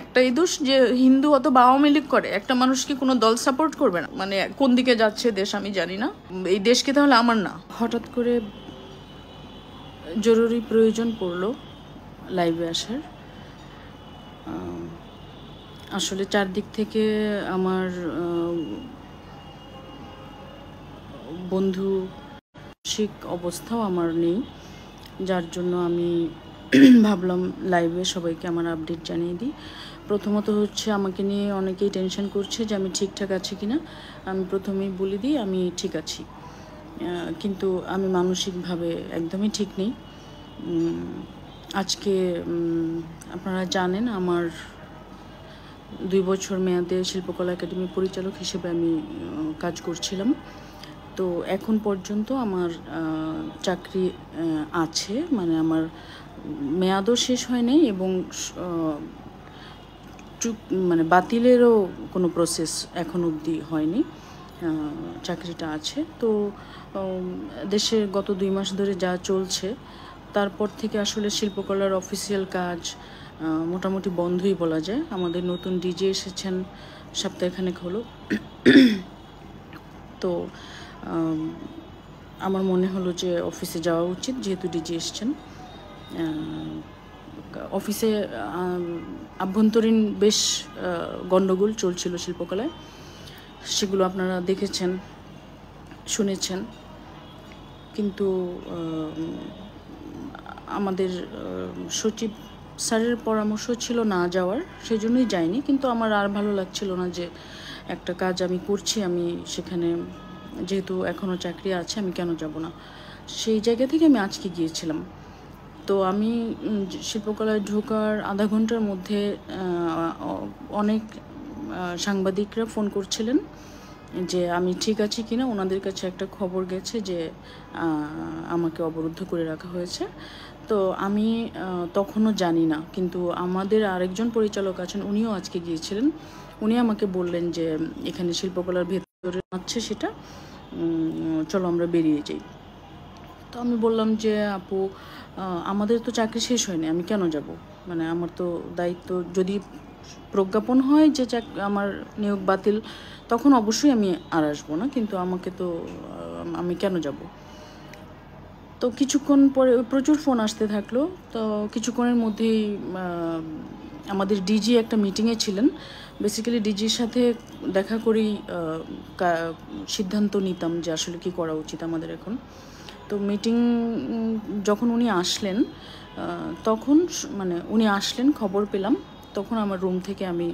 একটা ইদুষ যে হিন্দু অত বা আওয়ামী লীগ করে একটা মানুষ কি কোনো দল সাপোর্ট করবে না মানে কোন দিকে যাচ্ছে দেশ আমি জানি না এই দেশকে তাহলে আমার না হঠাৎ করে জরুরি প্রয়োজন পড়লো লাইভে আসার আসলে চারদিক থেকে আমার বন্ধু শিক অবস্থাও আমার নেই যার জন্য আমি ভাবলাম লাইভে সবাইকে আমার আপডেট জানিয়ে দিই প্রথমত হচ্ছে আমাকে নিয়ে অনেকেই টেনশন করছে যে আমি ঠিকঠাক আছি কি না আমি প্রথমেই বলে দিই আমি ঠিক আছি কিন্তু আমি মানসিকভাবে একদমই ঠিক নেই আজকে আপনারা জানেন আমার দুই বছর মেয়াদে শিল্পকলা একাডেমি পরিচালক হিসেবে আমি কাজ করছিলাম তো এখন পর্যন্ত আমার চাকরি আছে মানে আমার মেয়াদও শেষ হয়নি এবং মানে বাতিলেরও কোনো প্রসেস এখন অবধি হয়নি চাকরিটা আছে তো দেশে গত দুই মাস ধরে যা চলছে তারপর থেকে আসলে শিল্পকলার অফিসিয়াল কাজ মোটামুটি বন্ধই বলা যায় আমাদের নতুন ডিজে এসেছেন সপ্তাহখানেক হলো তো আমার মনে হলো যে অফিসে যাওয়া উচিত যেহেতু ডিজে এসছেন অফিসে আভ্যন্তরীণ বেশ গণ্ডগোল চলছিল শিল্পকলায় সেগুলো আপনারা দেখেছেন শুনেছেন কিন্তু আমাদের সচিব স্যারের পরামর্শ ছিল না যাওয়ার সেই জন্যই যাইনি কিন্তু আমার আর ভালো লাগছিল না যে একটা কাজ আমি করছি আমি সেখানে যেহেতু এখনও চাকরি আছে আমি কেন যাব না সেই জায়গা থেকে আমি আজকে গিয়েছিলাম তো আমি শিল্পকলায় ঢোকার আধা ঘন্টার মধ্যে অনেক সাংবাদিকরা ফোন করছিলেন যে আমি ঠিক আছি কিনা ওনাদের কাছে একটা খবর গেছে যে আমাকে অবরুদ্ধ করে রাখা হয়েছে তো আমি তখনও জানি না কিন্তু আমাদের আরেকজন পরিচালক আছেন উনিও আজকে গিয়েছিলেন উনি আমাকে বললেন যে এখানে শিল্পকলার ভেতরে আছে সেটা চলো আমরা বেরিয়ে যাই তো আমি বললাম যে আপু আমাদের তো চাকরি শেষ হয়নি আমি কেন যাব মানে আমার তো দায়িত্ব যদি প্রজ্ঞাপন হয় যে আমার নিয়োগ বাতিল তখন অবশ্যই আমি আর আসবো না কিন্তু আমাকে তো আমি কেন যাব তো কিছুক্ষণ পরে প্রচুর ফোন আসতে থাকলো তো কিছুক্ষণের মধ্যেই আমাদের ডিজি একটা মিটিংয়ে ছিলেন বেসিক্যালি ডিজির সাথে দেখা করেই সিদ্ধান্ত নিতাম যে আসলে কি করা উচিত আমাদের এখন তো মিটিং যখন উনি আসলেন তখন মানে উনি আসলেন খবর পেলাম তখন আমার রুম থেকে আমি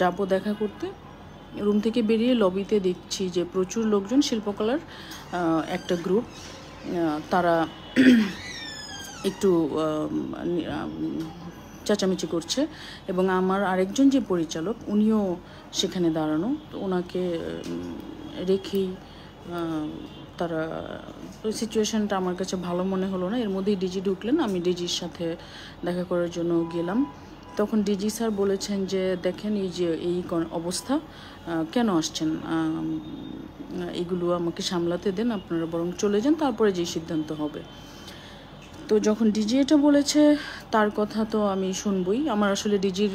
যাব দেখা করতে রুম থেকে বেরিয়ে লবিতে দেখছি যে প্রচুর লোকজন শিল্পকলার একটা গ্রুপ তারা একটু চেঁচামেচি করছে এবং আমার আরেকজন যে পরিচালক উনিও সেখানে দাঁড়ানো তো ওনাকে রেখেই তার সিচুয়েশনটা আমার কাছে ভালো মনে হলো না এর মধ্যেই ডিজি ঢুকলেন আমি ডিজির সাথে দেখা করার জন্য গেলাম তখন ডিজি স্যার বলেছেন যে দেখেন এই যে এই অবস্থা কেন আসছেন এগুলো আমাকে সামলাতে দেন আপনারা বরং চলে যান তারপরে যে সিদ্ধান্ত হবে তো যখন ডিজি এটা বলেছে তার কথা তো আমি শুনবই আমার আসলে ডিজির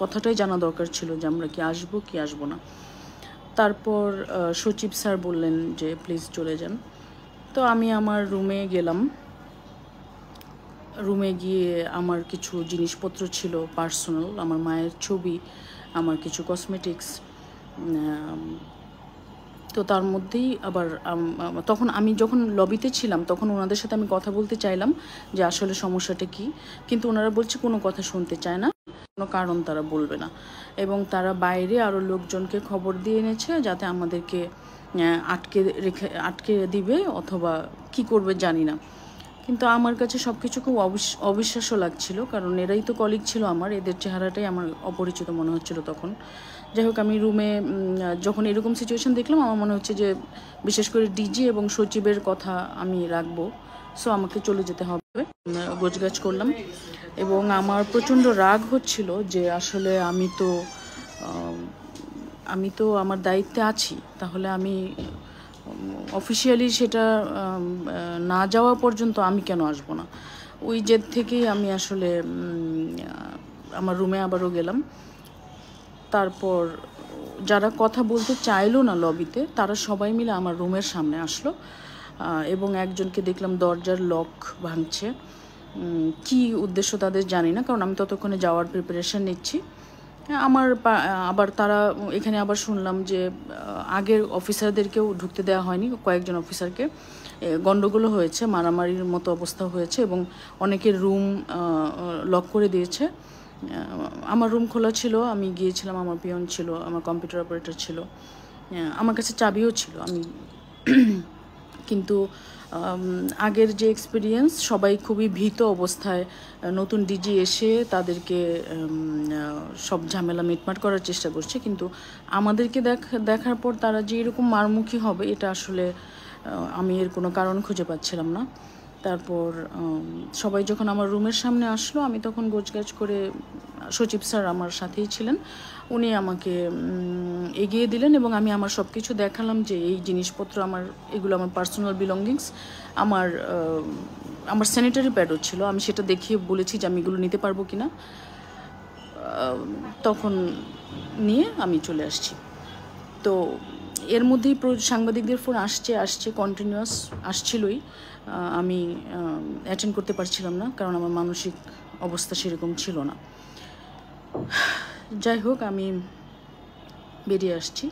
কথাটাই জানা দরকার ছিল যে আমরা কি আসবো কি আসবো না তারপর সচিব স্যার বললেন যে প্লিজ চলে যান তো আমি আমার রুমে গেলাম রুমে গিয়ে আমার কিছু জিনিসপত্র ছিল পার্সোনাল আমার মায়ের ছবি আমার কিছু কসমেটিক্স তো তার মধ্যেই আবার তখন আমি যখন লবিতে ছিলাম তখন ওনাদের সাথে আমি কথা বলতে চাইলাম যে আসলে সমস্যাটা কি কিন্তু ওনারা বলছে কোনো কথা শুনতে চায় না কোনো কারণ তারা বলবে না এবং তারা বাইরে আরও লোকজনকে খবর দিয়ে এনেছে যাতে আমাদেরকে আটকে রেখে আটকে দিবে অথবা কি করবে জানি না কিন্তু আমার কাছে সব কিছু খুব অবিশ্বাস্য লাগছিল কারণ এরাই তো কলিগ ছিল আমার এদের চেহারাটাই আমার অপরিচিত মনে হচ্ছিল তখন যাই হোক আমি রুমে যখন এরকম সিচুয়েশান দেখলাম আমার মনে হচ্ছে যে বিশেষ করে ডিজি এবং সচিবের কথা আমি রাখবো সো আমাকে চলে যেতে হবে গোছগাছ করলাম এবং আমার প্রচণ্ড রাগ হচ্ছিল যে আসলে আমি তো আমি তো আমার দায়িত্বে আছি তাহলে আমি অফিসিয়ালি সেটা না যাওয়া পর্যন্ত আমি কেন আসব না ওই জেদ থেকেই আমি আসলে আমার রুমে আবারও গেলাম তারপর যারা কথা বলতে চাইলো না লবিতে তারা সবাই মিলে আমার রুমের সামনে আসলো এবং একজনকে দেখলাম দরজার লক ভাঙছে কি উদ্দেশ্য তাদের জানি না কারণ আমি ততক্ষণে যাওয়ার প্রিপারেশান নিচ্ছি আমার আবার তারা এখানে আবার শুনলাম যে আগের অফিসারদেরকেও ঢুকতে দেওয়া হয়নি কয়েকজন অফিসারকে গণ্ডগোলও হয়েছে মারামারির মতো অবস্থা হয়েছে এবং অনেকের রুম লক করে দিয়েছে আমার রুম খোলা ছিল আমি গিয়েছিলাম আমার পিয়ন ছিল আমার কম্পিউটার অপারেটর ছিল আমার কাছে চাবিও ছিল আমি কিন্তু আগের যে এক্সপিরিয়েন্স সবাই খুবই ভীত অবস্থায় নতুন ডিজি এসে তাদেরকে সব ঝামেলা মিটমাট করার চেষ্টা করছে কিন্তু আমাদেরকে দেখ দেখার পর তারা যে এরকম মারমুখী হবে এটা আসলে আমি এর কোনো কারণ খুঁজে পাচ্ছিলাম না তারপর সবাই যখন আমার রুমের সামনে আসলো আমি তখন গোছগাছ করে সচিব স্যার আমার সাথেই ছিলেন উনি আমাকে এগিয়ে দিলেন এবং আমি আমার সব কিছু দেখালাম যে এই জিনিসপত্র আমার এগুলো আমার পার্সোনাল বিলঙ্গিংস আমার আমার স্যানিটারি প্যাডও ছিল আমি সেটা দেখিয়ে বলেছি যে আমি এগুলো নিতে পারবো কি না তখন নিয়ে আমি চলে আসছি তো এর মধ্যেই সাংবাদিকদের ফোন আসছে আসছে কন্টিনিউয়াস আসছিলই আমি অ্যাটেন্ড করতে পারছিলাম না কারণ আমার মানসিক অবস্থা সেরকম ছিল না যাই হোক আমি বেরিয়ে আসছি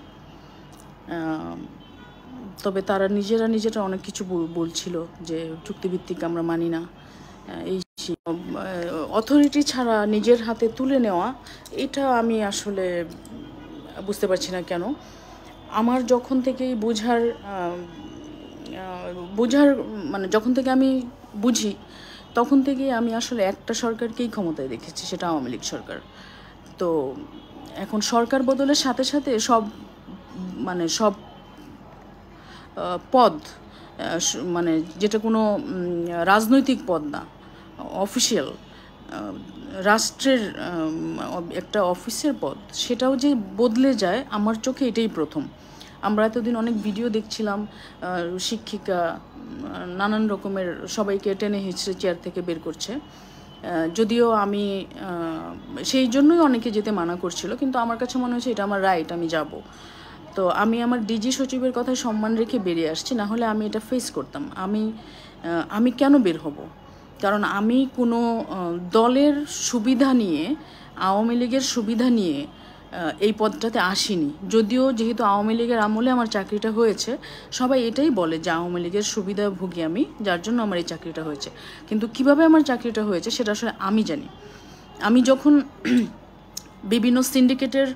তবে তারা নিজেরা নিজেরা অনেক কিছু বলছিল যে চুক্তিভিত্তিক আমরা মানি না এই অথরিটি ছাড়া নিজের হাতে তুলে নেওয়া এটা আমি আসলে বুঝতে পারছি না কেন আমার যখন থেকে বোঝার বোঝার মানে যখন থেকে আমি বুঝি তখন থেকে আমি আসলে একটা সরকারকেই ক্ষমতায় দেখেছি সেটা আওয়ামী লীগ সরকার তো এখন সরকার বদলের সাথে সাথে সব মানে সব পদ মানে যেটা কোনো রাজনৈতিক পদ না অফিসিয়াল রাষ্ট্রের একটা অফিসের পদ সেটাও যে বদলে যায় আমার চোখে এটাই প্রথম আমরা এতদিন অনেক ভিডিও দেখছিলাম শিক্ষিকা নানান রকমের সবাইকে টেনে হিঁচড়ে চেয়ার থেকে বের করছে যদিও আমি সেই জন্যই অনেকে যেতে মানা করছিল কিন্তু আমার কাছে মনে হয়েছে এটা আমার রাইট আমি যাব তো আমি আমার ডিজি সচিবের কথায় সম্মান রেখে বেরিয়ে আসছি না হলে আমি এটা ফেস করতাম আমি আমি কেন বের হব কারণ আমি কোনো দলের সুবিধা নিয়ে আওয়ামী লীগের সুবিধা নিয়ে এই পদটাতে আসিনি যদিও যেহেতু আওয়ামী লীগের আমলে আমার চাকরিটা হয়েছে সবাই এটাই বলে যে আওয়ামী লীগের সুবিধা ভুগি আমি যার জন্য আমার এই চাকরিটা হয়েছে কিন্তু কিভাবে আমার চাকরিটা হয়েছে সেটা আসলে আমি জানি আমি যখন বিভিন্ন সিন্ডিকেটের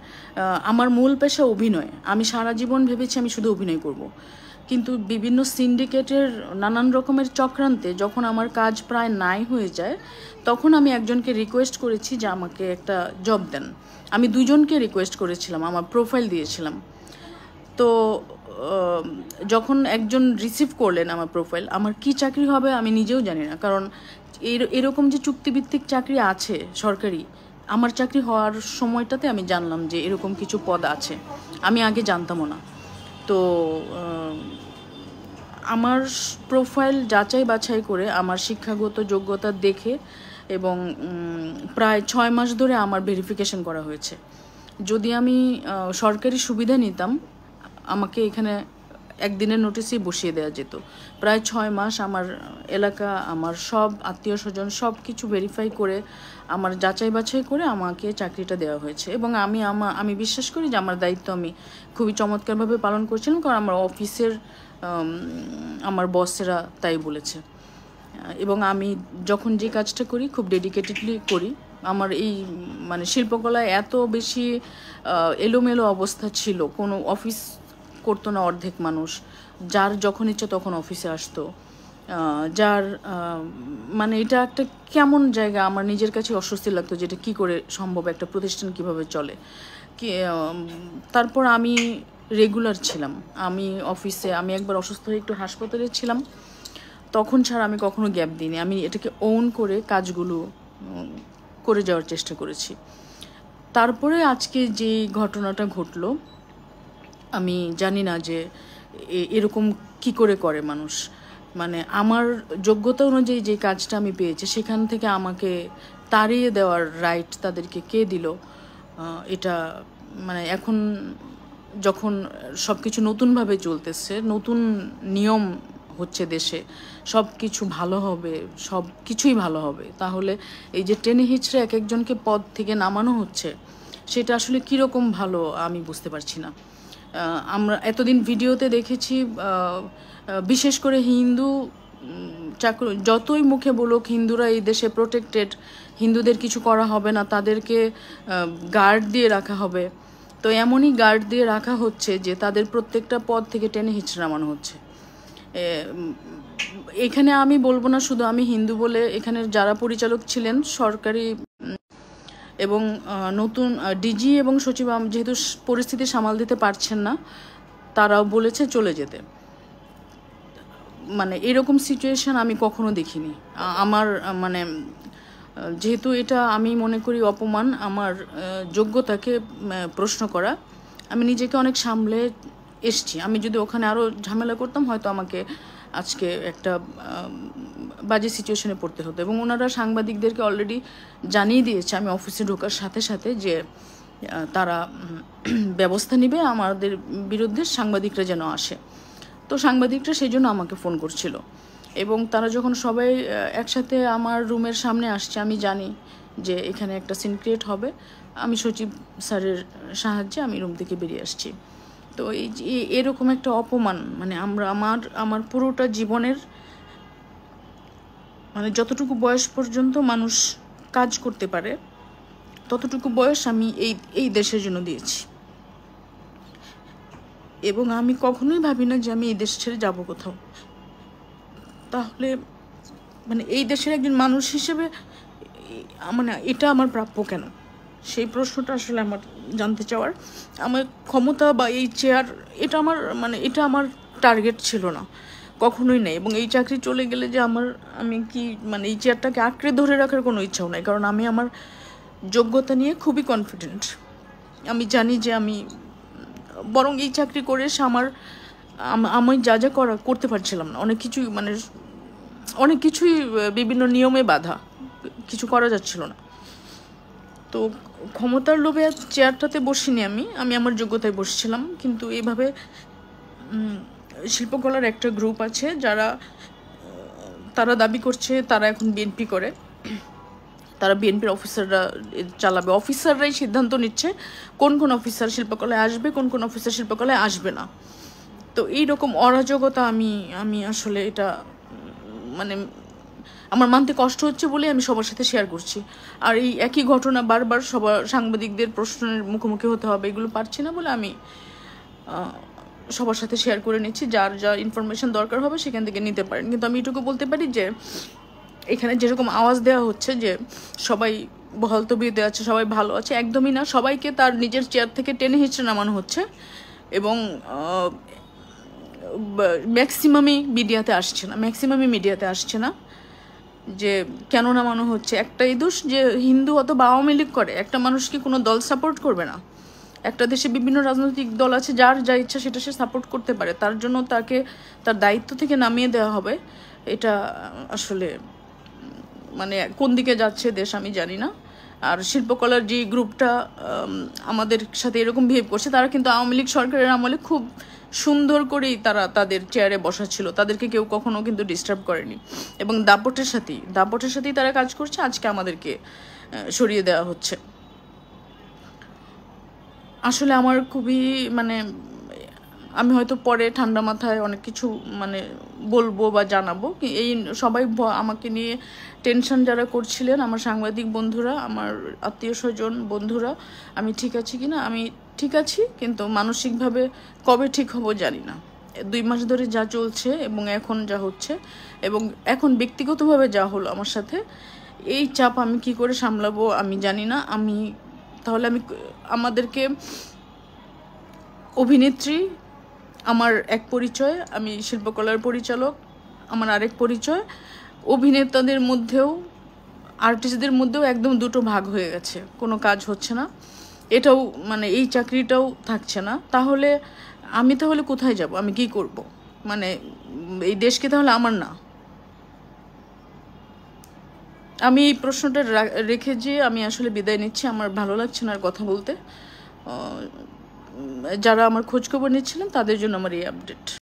আমার মূল পেশা অভিনয় আমি সারা জীবন ভেবেছি আমি শুধু অভিনয় করব। কিন্তু বিভিন্ন সিন্ডিকেটের নানান রকমের চক্রান্তে যখন আমার কাজ প্রায় নাই হয়ে যায় তখন আমি একজনকে রিকোয়েস্ট করেছি যে আমাকে একটা জব দেন আমি দুজনকে রিকোয়েস্ট করেছিলাম আমার প্রোফাইল দিয়েছিলাম তো যখন একজন রিসিভ করলেন আমার প্রোফাইল আমার কি চাকরি হবে আমি নিজেও জানি না কারণ এরকম যে চুক্তিভিত্তিক চাকরি আছে সরকারি আমার চাকরি হওয়ার সময়টাতে আমি জানলাম যে এরকম কিছু পদ আছে আমি আগে জানতামও না তো আমার প্রোফাইল যাচাই বাছাই করে আমার শিক্ষাগত যোগ্যতা দেখে এবং প্রায় ছয় মাস ধরে আমার ভেরিফিকেশন করা হয়েছে যদি আমি সরকারি সুবিধা নিতাম আমাকে এখানে একদিনের নোটিসই বসিয়ে দেওয়া যেত প্রায় ছয় মাস আমার এলাকা আমার সব আত্মীয় স্বজন সব কিছু ভেরিফাই করে আমার যাচাই বাছাই করে আমাকে চাকরিটা দেওয়া হয়েছে এবং আমি আমা আমি বিশ্বাস করি যে আমার দায়িত্ব আমি খুবই চমৎকারভাবে পালন করছিলাম কারণ আমার অফিসের আমার বসেরা তাই বলেছে এবং আমি যখন যে কাজটা করি খুব ডেডিকেটেডলি করি আমার এই মানে শিল্পকলায় এত বেশি এলোমেলো অবস্থা ছিল কোনো অফিস করতো না অর্ধেক মানুষ যার যখন ইচ্ছা তখন অফিসে আসতো যার মানে এটা একটা কেমন জায়গা আমার নিজের কাছে অস্বস্তি লাগতো যেটা কি করে সম্ভব একটা প্রতিষ্ঠান কিভাবে চলে তারপর আমি রেগুলার ছিলাম আমি অফিসে আমি একবার অসুস্থ হয়ে একটু হাসপাতালে ছিলাম তখন ছাড়া আমি কখনো গ্যাপ দিইনি আমি এটাকে ওন করে কাজগুলো করে যাওয়ার চেষ্টা করেছি তারপরে আজকে যে ঘটনাটা ঘটলো আমি জানি না যে এরকম কি করে করে মানুষ মানে আমার যোগ্যতা অনুযায়ী যে কাজটা আমি পেয়েছি সেখান থেকে আমাকে তাড়িয়ে দেওয়ার রাইট তাদেরকে কে দিল এটা মানে এখন যখন সব কিছু নতুনভাবে চলতেছে নতুন নিয়ম হচ্ছে দেশে সব কিছু ভালো হবে সব কিছুই ভালো হবে তাহলে এই যে টেনে হিচড়ে এক একজনকে পদ থেকে নামানো হচ্ছে সেটা আসলে কীরকম ভালো আমি বুঝতে পারছি না আমরা এতদিন ভিডিওতে দেখেছি বিশেষ করে হিন্দু চাকর যতই মুখে বলুক হিন্দুরা এই দেশে প্রোটেক্টেড হিন্দুদের কিছু করা হবে না তাদেরকে গার্ড দিয়ে রাখা হবে তো এমনই গার্ড দিয়ে রাখা হচ্ছে যে তাদের প্রত্যেকটা পদ থেকে টেনে হিচড়ামানো হচ্ছে এখানে আমি বলবো না শুধু আমি হিন্দু বলে এখানের যারা পরিচালক ছিলেন সরকারি এবং নতুন ডিজি এবং সচিব যেহেতু পরিস্থিতি সামাল দিতে পারছেন না তারাও বলেছে চলে যেতে মানে এরকম সিচুয়েশান আমি কখনো দেখিনি আমার মানে যেহেতু এটা আমি মনে করি অপমান আমার যোগ্যতাকে প্রশ্ন করা আমি নিজেকে অনেক সামলে এসছি আমি যদি ওখানে আরও ঝামেলা করতাম হয়তো আমাকে আজকে একটা বাজে সিচুয়েশনে পড়তে হতো এবং ওনারা সাংবাদিকদেরকে অলরেডি জানিয়ে দিয়েছে আমি অফিসে ঢোকার সাথে সাথে যে তারা ব্যবস্থা নেবে আমাদের বিরুদ্ধে সাংবাদিকরা যেন আসে তো সাংবাদিকরা সেই জন্য আমাকে ফোন করছিল এবং তারা যখন সবাই একসাথে আমার রুমের সামনে আসছে আমি জানি যে এখানে একটা সিন ক্রিয়েট হবে আমি সচিব স্যারের সাহায্যে আমি রুম থেকে বেরিয়ে আসছি তো এই এরকম একটা অপমান মানে আমরা আমার আমার পুরোটা জীবনের মানে যতটুকু বয়স পর্যন্ত মানুষ কাজ করতে পারে ততটুকু বয়স আমি এই এই দেশের জন্য দিয়েছি এবং আমি কখনোই ভাবি না যে আমি এই দেশ ছেড়ে যাব কোথাও তাহলে মানে এই দেশের একজন মানুষ হিসেবে মানে এটা আমার প্রাপ্য কেন সেই প্রশ্নটা আসলে আমার জানতে চাওয়ার আমার ক্ষমতা বা এই চেয়ার এটা আমার মানে এটা আমার টার্গেট ছিল না কখনোই নেই এবং এই চাকরি চলে গেলে যে আমার আমি কি মানে এই চেয়ারটাকে আঁকড়ে ধরে রাখার কোনো ইচ্ছাও নাই কারণ আমি আমার যোগ্যতা নিয়ে খুবই কনফিডেন্ট আমি জানি যে আমি বরং এই চাকরি করে এসে আমার আমি যা যা করা করতে পারছিলাম না অনেক কিছুই মানে অনেক কিছুই বিভিন্ন নিয়মে বাধা কিছু করা যাচ্ছিল না তো ক্ষমতার লোভে আর চেয়ারটাতে বসিনি আমি আমি আমার যোগ্যতায় বসছিলাম কিন্তু এভাবে শিল্পকলার একটা গ্রুপ আছে যারা তারা দাবি করছে তারা এখন বিএনপি করে তারা বিএনপির অফিসাররা চালাবে অফিসাররাই সিদ্ধান্ত নিচ্ছে কোন কোন অফিসার শিল্পকলায় আসবে কোন কোন অফিসার শিল্পকলায় আসবে না তো এই রকম অরাজকতা আমি আমি আসলে এটা মানে আমার মানতে কষ্ট হচ্ছে বলে আমি সবার সাথে শেয়ার করছি আর এই একই ঘটনা বারবার সবার সাংবাদিকদের প্রশ্নের মুখোমুখি হতে হবে এগুলো পারছি না বলে আমি সবার সাথে শেয়ার করে নিচ্ছি যার যা ইনফরমেশান দরকার হবে সেখান থেকে নিতে পারেন কিন্তু আমি এটুকু বলতে পারি যে এখানে যেরকম আওয়াজ দেওয়া হচ্ছে যে সবাই বহল দেওয়া আছে সবাই ভালো আছে একদমই না সবাইকে তার নিজের চেয়ার থেকে টেনে হিঁচড়ে নামানো হচ্ছে এবং ম্যাক্সিমামই মিডিয়াতে আসছে না ম্যাক্সিমামই মিডিয়াতে আসছে না যে কেন নামানো হচ্ছে একটাই দোষ যে হিন্দু অত বাবা মিলিক করে একটা মানুষ কি কোনো দল সাপোর্ট করবে না একটা দেশে বিভিন্ন রাজনৈতিক দল আছে যার যা ইচ্ছা সেটা সে সাপোর্ট করতে পারে তার জন্য তাকে তার দায়িত্ব থেকে নামিয়ে দেওয়া হবে এটা আসলে মানে কোন দিকে যাচ্ছে দেশ আমি জানি না আর শিল্পকলার যে গ্রুপটা আমাদের সাথে এরকম বিহেভ করছে তারা কিন্তু আওয়ামী লীগ সরকারের আমলে খুব সুন্দর করেই তারা তাদের চেয়ারে বসা ছিল তাদেরকে কেউ কখনো কিন্তু ডিস্টার্ব করেনি এবং দাপটের সাথেই দাপটের সাথেই তারা কাজ করছে আজকে আমাদেরকে সরিয়ে দেওয়া হচ্ছে আসলে আমার খুবই মানে আমি হয়তো পরে ঠান্ডা মাথায় অনেক কিছু মানে বলবো বা জানাবো এই সবাই আমাকে নিয়ে টেনশন যারা করছিলেন আমার সাংবাদিক বন্ধুরা আমার আত্মীয় স্বজন বন্ধুরা আমি ঠিক আছি কি না আমি ঠিক আছি কিন্তু মানসিকভাবে কবে ঠিক হব জানি না দুই মাস ধরে যা চলছে এবং এখন যা হচ্ছে এবং এখন ব্যক্তিগতভাবে যা হলো আমার সাথে এই চাপ আমি কি করে সামলাবো আমি জানি না আমি তাহলে আমি আমাদেরকে অভিনেত্রী আমার এক পরিচয় আমি শিল্পকলার পরিচালক আমার আরেক পরিচয় অভিনেতাদের মধ্যেও আর্টিস্টদের মধ্যেও একদম দুটো ভাগ হয়ে গেছে কোনো কাজ হচ্ছে না এটাও মানে এই চাকরিটাও থাকছে না তাহলে আমি তাহলে কোথায় যাব আমি কি করব মানে এই দেশকে তাহলে আমার না আমি এই প্রশ্নটা রেখে যে আমি আসলে বিদায় নিচ্ছি আমার ভালো লাগছে না আর কথা বলতে যারা আমার খোঁজখবর নিচ্ছিলেন তাদের জন্য আমার এই আপডেট